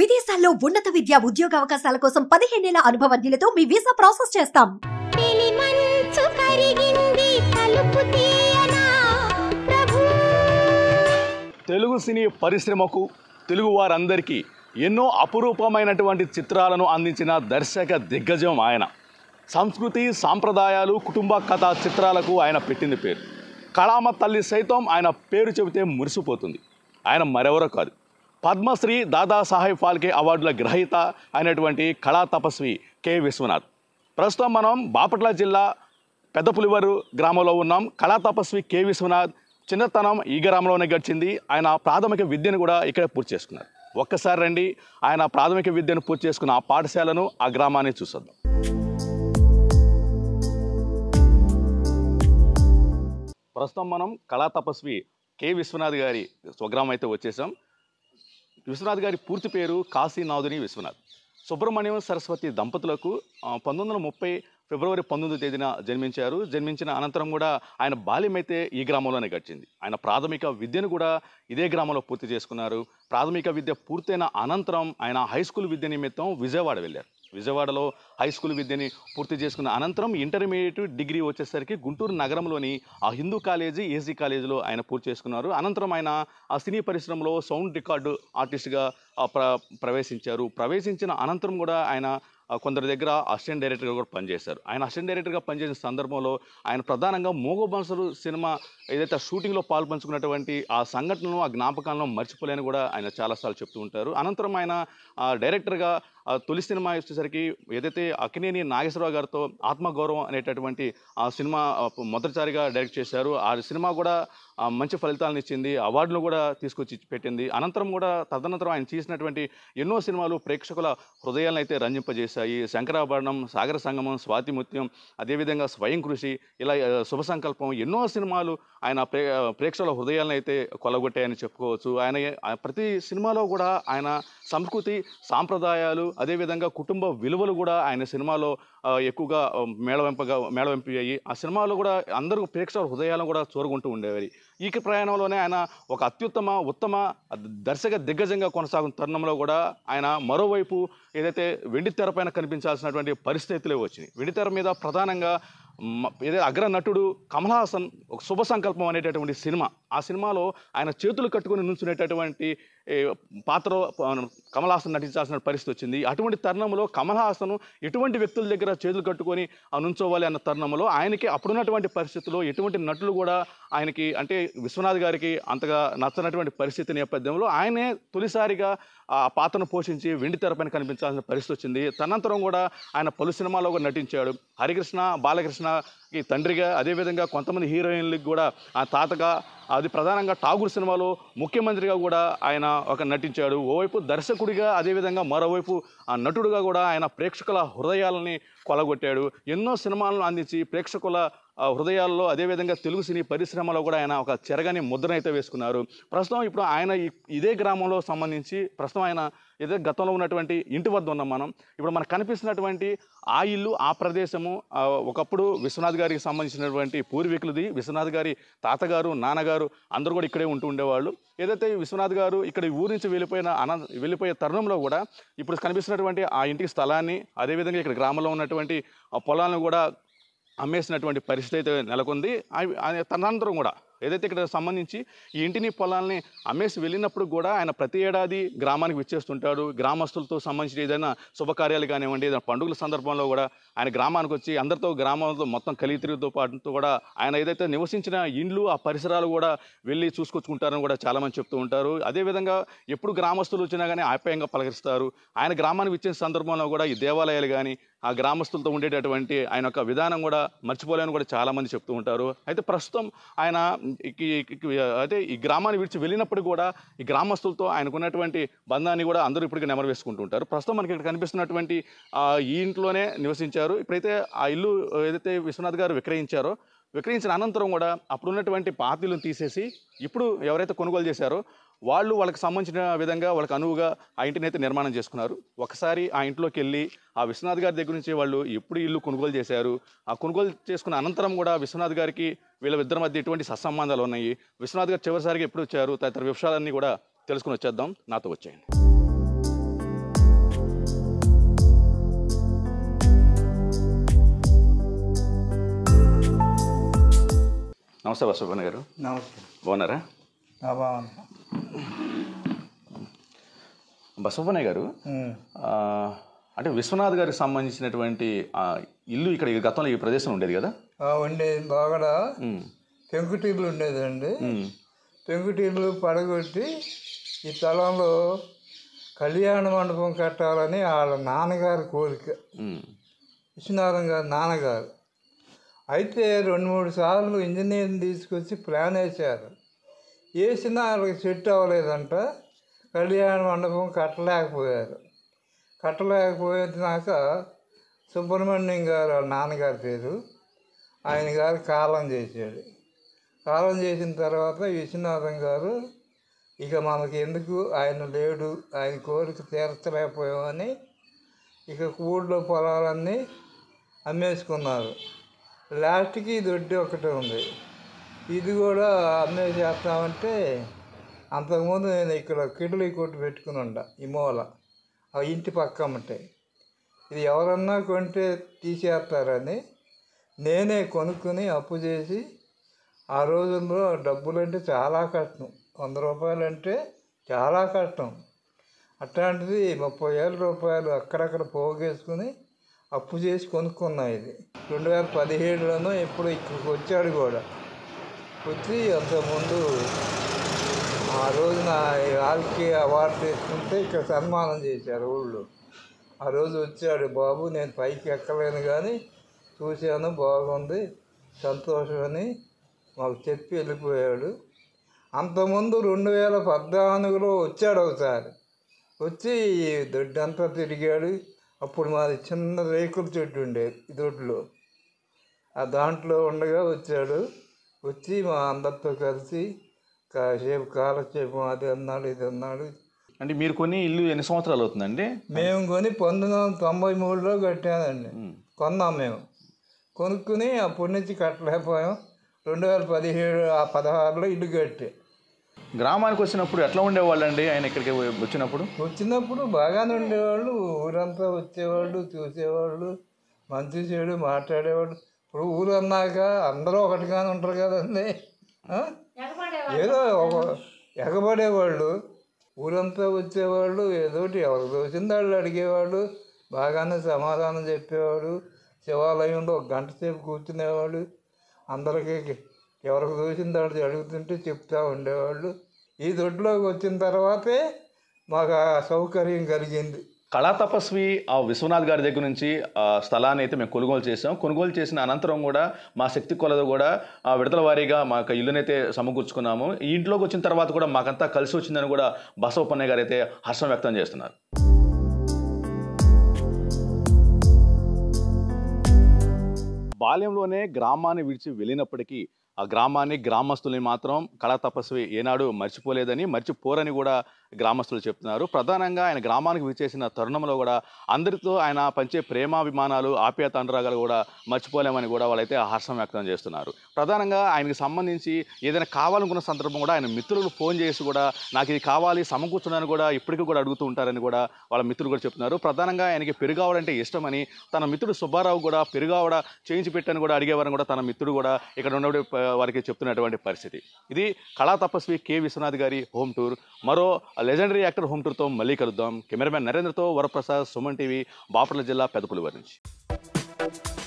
విదేశాల్లో ఉన్నత విద్య ఉద్యోగ అవకాశాల కోసం పదిహేనేళ్ల అనుభవజ్ఞులతో మీ వీసా ప్రాసెస్ చేస్తాం తెలుగు సినీ పరిశ్రమకు తెలుగు వారందరికీ ఎన్నో అపురూపమైనటువంటి చిత్రాలను అందించిన దర్శక దిగ్గజం ఆయన సంస్కృతి సాంప్రదాయాలు కుటుంబ కథా చిత్రాలకు ఆయన పెట్టింది పేరు కళామ తల్లి సైతం ఆయన పేరు చెబితే మురిసిపోతుంది ఆయన మరెవరో కాదు పద్మశ్రీ దాదాసాహెబ్ ఫాల్కే అవార్డుల గ్రహీత అయినటువంటి కళా తపస్వి కె విశ్వనాథ్ ప్రస్తుతం మనం బాపట్ల జిల్లా పెద్దపులివరు గ్రామంలో ఉన్నాం కళా తపస్వి కె విశ్వనాథ్ చిన్నతనం ఈ గ్రామంలోనే గడిచింది ఆయన ప్రాథమిక విద్యను కూడా ఇక్కడే పూర్తి చేసుకున్నారు ఒక్కసారి రండి ఆయన ప్రాథమిక విద్యను పూర్తి చేసుకున్న ఆ పాఠశాలను ఆ గ్రామాన్ని చూసొద్దాం ప్రస్తుతం మనం కళా తపస్వి కె విశ్వనాథ్ గారి స్వగ్రామం అయితే వచ్చేసాం విశ్వనాథ్ గారి పూర్తి పేరు కాశీనాథుని విశ్వనాథ్ సుబ్రహ్మణ్యం సరస్వతి దంపతులకు పంతొమ్మిది వందల ముప్పై ఫిబ్రవరి పంతొమ్మిది తేదీన జన్మించారు జన్మించిన అనంతరం కూడా ఆయన బాల్యం అయితే ఈ గ్రామంలోనే గడిచింది ఆయన ప్రాథమిక విద్యను కూడా ఇదే గ్రామంలో పూర్తి చేసుకున్నారు ప్రాథమిక విద్య పూర్తయిన అనంతరం ఆయన హై స్కూల్ విద్య నిమిత్తం విజయవాడ వెళ్ళారు విజయవాడలో హై స్కూల్ విద్యని పూర్తి చేసుకున్న అనంతరం ఇంటర్మీడియట్ డిగ్రీ వచ్చేసరికి గుంటూరు నగరంలోని ఆ హిందూ కాలేజీ ఏసీ కాలేజీలో ఆయన పూర్తి చేసుకున్నారు అనంతరం ఆయన ఆ సినీ పరిశ్రమలో సౌండ్ రికార్డు ఆర్టిస్ట్గా ప్ర ప్రవేశించారు ప్రవేశించిన అనంతరం కూడా ఆయన కొందరి దగ్గర అసిస్టెంట్ డైరెక్టర్గా కూడా పనిచేశారు ఆయన అసిస్టెంట్ డైరెక్టర్గా పనిచేసిన సందర్భంలో ఆయన ప్రధానంగా మోగో సినిమా ఏదైతే షూటింగ్లో పాల్పంచుకున్నటువంటి ఆ సంఘటనను ఆ జ్ఞాపకాలను మర్చిపోలేని కూడా ఆయన చాలాసార్లు చెప్తూ ఉంటారు అనంతరం ఆయన డైరెక్టర్గా తొలి సినిమా వచ్చేసరికి ఏదైతే అకినేని నాగేశ్వరరావు గారితో ఆత్మగౌరవం అనేటటువంటి ఆ సినిమా మొదటిసారిగా డైరెక్ట్ చేశారు ఆ సినిమా కూడా మంచి ఫలితాలను ఇచ్చింది అవార్డును కూడా తీసుకొచ్చి పెట్టింది అనంతరం కూడా తదనంతరం ఆయన చేసినటువంటి ఎన్నో సినిమాలు ప్రేక్షకుల హృదయాలను అయితే రంజింపజేశాయి శంకరాభరణం సాగర సంగమం స్వాతిముత్యం అదేవిధంగా స్వయం కృషి ఇలా శుభ సంకల్పం ఎన్నో సినిమాలు ఆయన ప్రే ప్రేక్షకుల హృదయాలను అయితే కొలగొట్టాయని చెప్పుకోవచ్చు ఆయన ప్రతి సినిమాలో కూడా ఆయన సంస్కృతి సాంప్రదాయాలు అదేవిధంగా కుటుంబ విలువలు కూడా ఆయన సినిమాలో ఎక్కువగా మేళవింపగా మేళవింపి అయ్యి ఆ సినిమాలో కూడా అందరూ ప్రేక్షకుల హృదయాలను కూడా చూరుకుంటూ ఉండేవారు ఈ ప్రయాణంలోనే ఆయన ఒక అత్యుత్తమ ఉత్తమ దర్శక దిగ్గజంగా కొనసాగిన తరుణంలో కూడా ఆయన మరోవైపు ఏదైతే వెండి పైన కనిపించాల్సినటువంటి పరిస్థితులే వచ్చినాయి వెండి తెర మీద ప్రధానంగా ఏదైతే అగ్ర నటుడు కమల్ హాసన్ ఒక శుభ సంకల్పం అనేటటువంటి సినిమా ఆ సినిమాలో ఆయన చేతులు కట్టుకుని నుంచునేటటువంటి పాత్ర కమల్ హాసన్ నటించాల్సిన పరిస్థితి వచ్చింది అటువంటి తరుణంలో కమల్ హాసన్ ఎటువంటి వ్యక్తుల దగ్గర చేతులు కట్టుకొని నుంచోవాలి అన్న తరుణంలో ఆయనకి అప్పుడున్నటువంటి పరిస్థితుల్లో ఎటువంటి నటులు కూడా ఆయనకి అంటే విశ్వనాథ్ గారికి అంతగా నచ్చనటువంటి పరిస్థితి నేపథ్యంలో ఆయనే తొలిసారిగా ఆ పాత్రను పోషించి వెండి తెరపైన కనిపించాల్సిన పరిస్థితి వచ్చింది తనంతరం కూడా ఆయన పలు సినిమాల్లో కూడా నటించాడు హరికృష్ణ బాలకృష్ణకి తండ్రిగా అదేవిధంగా కొంతమంది హీరోయిన్లకు కూడా ఆ తాతగా అది ప్రధానంగా ఠాగూర్ సినిమాలో ముఖ్యమంత్రిగా కూడా ఆయన ఒక నటించాడు ఓవైపు దర్శకుడిగా అదేవిధంగా మరోవైపు ఆ నటుడుగా కూడా ఆయన ప్రేక్షకుల హృదయాలని కొలగొట్టాడు ఎన్నో సినిమాలను అందించి ప్రేక్షకుల హృదయాల్లో అదేవిధంగా తెలుగు సినీ పరిశ్రమలో కూడా ఆయన ఒక చెరగని ముద్రను అయితే వేసుకున్నారు ప్రస్తుతం ఇప్పుడు ఆయన ఇదే గ్రామంలో సంబంధించి ప్రస్తుతం ఆయన ఏదైతే గతంలో ఉన్నటువంటి ఇంటి వద్ద ఉన్నాం మనం ఇప్పుడు మనకు కనిపిస్తున్నటువంటి ఆ ఇల్లు ఆ ప్రదేశము ఒకప్పుడు విశ్వనాథ్ గారికి సంబంధించినటువంటి పూర్వీకులది విశ్వనాథ్ గారి తాతగారు నాన్నగారు అందరూ కూడా ఇక్కడే ఉంటూ ఉండేవాళ్ళు ఏదైతే విశ్వనాథ్ గారు ఇక్కడ ఊరి నుంచి వెళ్ళిపోయిన అన వెళ్ళిపోయే తరుణంలో కూడా ఇప్పుడు కనిపిస్తున్నటువంటి ఆ ఇంటికి స్థలాన్ని అదేవిధంగా ఇక్కడ గ్రామంలో ఉన్నటువంటి పొలాలను కూడా అమ్మేసినటువంటి పరిస్థితి అయితే నెలకొంది అవి తనంతరం కూడా ఏదైతే ఇక్కడ సంబంధించి ఈ ఇంటిని పొలాల్ని అమ్మేసి వెళ్ళినప్పుడు కూడా ఆయన ప్రతి ఏడాది గ్రామానికి విచ్చేస్తుంటాడు గ్రామస్తులతో సంబంధించిన ఏదైనా శుభకార్యాలు కానివ్వండి ఏదైనా పండుగల సందర్భంలో కూడా ఆయన గ్రామానికి వచ్చి అందరితో గ్రామంతో మొత్తం కలితిరితో పాటుతో కూడా ఆయన ఏదైతే నివసించిన ఇండ్లు ఆ పరిసరాలు కూడా వెళ్ళి చూసుకొచ్చుకుంటారని కూడా చాలామంది చెప్తూ ఉంటారు అదేవిధంగా ఎప్పుడు గ్రామస్తులు వచ్చినా కానీ ఆప్యాయంగా పలకరిస్తారు ఆయన గ్రామానికి విచ్చిన సందర్భంలో కూడా ఈ దేవాలయాలు కానీ ఆ గ్రామస్తులతో ఉండేటటువంటి ఆయన యొక్క విధానం కూడా మర్చిపోలేని కూడా చాలామంది చెప్తూ ఉంటారు అయితే ప్రస్తుతం ఆయన అయితే ఈ గ్రామాన్ని విడిచి వెళ్ళినప్పుడు కూడా ఈ గ్రామస్తులతో ఆయనకున్నటువంటి బంధాన్ని కూడా అందరూ ఇప్పటికీ నెమరు వేసుకుంటూ ఉంటారు ప్రస్తుతం మనకి ఇక్కడ కనిపిస్తున్నటువంటి ఈ ఇంట్లోనే నివసించారు ఇప్పుడైతే ఆ ఇల్లు ఏదైతే విశ్వనాథ్ గారు విక్రయించారో విక్రయించిన అనంతరం కూడా అప్పుడున్నటువంటి పార్టీలను తీసేసి ఇప్పుడు ఎవరైతే కొనుగోలు చేశారో వాళ్ళు వాళ్ళకి సంబంధించిన విధంగా వాళ్ళకి అనువుగా ఆ ఇంటిని అయితే నిర్మాణం చేసుకున్నారు ఒకసారి ఆ ఇంట్లోకి వెళ్ళి ఆ విశ్వనాథ్ గారి దగ్గర నుంచి వాళ్ళు ఎప్పుడు ఇల్లు కొనుగోలు చేశారు ఆ కొనుగోలు చేసుకున్న అనంతరం కూడా విశ్వనాథ్ గారికి వీళ్ళిద్దరి మధ్య ఎటువంటి సత్సంబంధాలు ఉన్నాయి విశ్వనాథ్ గారు చివరిసారికి ఎప్పుడు వచ్చారు తదితర విషయాలన్నీ కూడా తెలుసుకుని వచ్చేద్దాం నాతో వచ్చేయండి నమస్తే బసవన్న గారు నమస్తే బాగున్నారా బాగున్నా బసవనే గారు అంటే విశ్వనాథ్ గారికి సంబంధించినటువంటి ఇల్లు ఇక్కడ గతంలో ఈ ప్రదేశం ఉండేది కదా ఉండేది బాగడ పెంకుటీళ్ళు ఉండేదండి పెంకుటీర్లు పడగొట్టి ఈ స్థలంలో కళ్యాణ మండపం కట్టాలని వాళ్ళ నాన్నగారి కోరిక విశ్వనాథం గారు నాన్నగారు అయితే రెండు మూడు సార్లు ఇంజనీర్ని తీసుకొచ్చి ప్లాన్ వేశారు వేసినా వాళ్ళకి సెట్ అవ్వలేదంట కళ్యాణ మండపం కట్టలేకపోయారు కట్టలేకపోయినాక సుబ్రహ్మణ్యం గారు వాళ్ళ నాన్నగారి పేరు ఆయన గారు కాలం చేశాడు కాలం చేసిన తర్వాత విశ్వనాథం గారు ఇక మనకి ఎందుకు ఆయన లేడు ఆయన కోరిక తీర్చలేకపోయామని ఇక కూడలో పొలాలన్నీ అమ్మేసుకున్నారు లాస్ట్కి దొడ్డి ఒకటి ఉంది ఇది కూడా అమ్మేసేస్తామంటే అంతకుముందు నేను ఇక్కడ కిడ్లీ కొట్టు పెట్టుకుని ఉండ ఇమోల ఆ ఇంటి పక్క ఉంటాయి ఇది ఎవరన్నా కొంటే తీసేస్తారని నేనే కొనుక్కుని అప్పు చేసి ఆ రోజుల్లో డబ్బులు అంటే చాలా కష్టం వంద రూపాయలు అంటే చాలా కష్టం అట్లాంటిది ముప్పై వేల రూపాయలు అక్కడక్కడ పోగేసుకుని అప్పు చేసి కొనుక్కున్నా ఇది రెండు వేల పదిహేడులోనూ ఇప్పుడు ఇక్కడికి వచ్చాడు కూడా వచ్చి అంతకుముందు ఆ రోజున వాళ్ళకి అవార్డు తీసుకుంటే ఇక్కడ సన్మానం చేశారు ఊళ్ళో ఆ రోజు వచ్చాడు బాబు నేను పైకి ఎక్కలేను కానీ చూశాను బాగుంది సంతోషమని మాకు చెప్పి వెళ్ళిపోయాడు అంతకుముందు రెండు వేల పద్నాలుగులో వచ్చాడు ఒకసారి వచ్చి దొడ్డంతా తిరిగాడు అప్పుడు మాది చిన్న రేకుల చెట్టు ఉండేది దొడ్లో ఆ దాంట్లో ఉండగా వచ్చాడు వచ్చి మా అందరితో కలిసి కాసేపు కాలక్షేపం అది అన్నాడు ఇది అన్నాడు అంటే మీరు కొన్ని ఇల్లు ఎన్ని సంవత్సరాలు అవుతుందండి మేము కొని పంతొమ్మిది వందల తొంభై మూడులో కట్టామండి కొన్నాం మేము కొనుక్కుని అప్పటి నుంచి కట్టలేకపోయాం రెండు వేల పదిహేడు ఆ పదహారులో ఇల్లు కట్టే గ్రామానికి వచ్చినప్పుడు ఎట్లా ఉండేవాళ్ళండి ఆయన ఇక్కడికి వచ్చినప్పుడు వచ్చినప్పుడు బాగానే ఉండేవాళ్ళు ఊరంతా వచ్చేవాళ్ళు చూసేవాళ్ళు మంచి చెడు మాట్లాడేవాళ్ళు ఇప్పుడు ఊరు అన్నాక అందరూ ఒకటిగానే ఉంటారు కదండి ఏదో ఒక ఎగబడేవాళ్ళు ఊరంతా వచ్చేవాళ్ళు ఏదోటి ఎవరికి వచ్చింది వాళ్ళు అడిగేవాళ్ళు బాగానే సమాధానం చెప్పేవాడు శివాలయంలో ఒక గంట సేపు కూర్చునేవాడు అందరికీ ఎవరికి చూసిన వాళ్ళు అడుగుతుంటే చెప్తూ ఉండేవాళ్ళు ఈ దొడ్లోకి వచ్చిన తర్వాతే మాకు ఆ సౌకర్యం కలిగింది కళా తపస్వి ఆ విశ్వనాథ్ గారి దగ్గర నుంచి ఆ స్థలాన్ని అయితే మేము కొనుగోలు చేసాం కొనుగోలు చేసిన అనంతరం కూడా మా శక్తి కొలత కూడా విడతల వారీగా మా యొక్క ఇల్లునైతే సమకూర్చుకున్నాము ఈ ఇంట్లోకి వచ్చిన తర్వాత కూడా మాకంతా కలిసి వచ్చిందని కూడా బసవపన్నయ్య గారు అయితే హర్షం వ్యక్తం చేస్తున్నారు బాల్యంలోనే గ్రామాన్ని విడిచి వెళ్ళినప్పటికీ ఆ గ్రామాన్ని గ్రామస్తుల్ని మాత్రం కళా తపస్వి ఏనాడు మర్చిపోలేదని మర్చిపోరని కూడా గ్రామస్తులు చెప్తున్నారు ప్రధానంగా ఆయన గ్రామానికి విచ్చేసిన తరుణంలో కూడా అందరితో ఆయన పంచే ప్రేమాభిమానాలు ఆప్యాత అనురాగాలు కూడా మర్చిపోలేమని కూడా వాళ్ళైతే హర్షం వ్యక్తం చేస్తున్నారు ప్రధానంగా ఆయనకి సంబంధించి ఏదైనా కావాలనుకున్న సందర్భం కూడా ఆయన మిత్రులకు ఫోన్ చేసి కూడా నాకు ఇది కావాలి సమకూర్చున్నాను కూడా ఇప్పటికీ కూడా అడుగుతూ ఉంటారని కూడా వాళ్ళ మిత్రులు కూడా చెప్తున్నారు ప్రధానంగా ఆయనకి పెరుగావడంటే ఇష్టమని తన మిత్రుడు సుబ్బారావు కూడా పెరుగావడ చేయించి పెట్టని కూడా అడిగేవారని కూడా తన మిత్రుడు కూడా ఇక్కడ ఉన్న వారికి చెప్తున్నటువంటి పరిస్థితి ఇది కళా తపస్వి కె విశ్వనాథ్ గారి హోమ్ టూర్ మరో ఆ లెజెండరీ యాక్టర్ హోమ్ టూర్తో మళ్ళీ కలుద్దాం కెమెరామ్యాన్ నరేంద్రతో వరప్రసాద్ సుమన్ టీవీ బాపట్ల జిల్లా పెదపులివారి నుంచి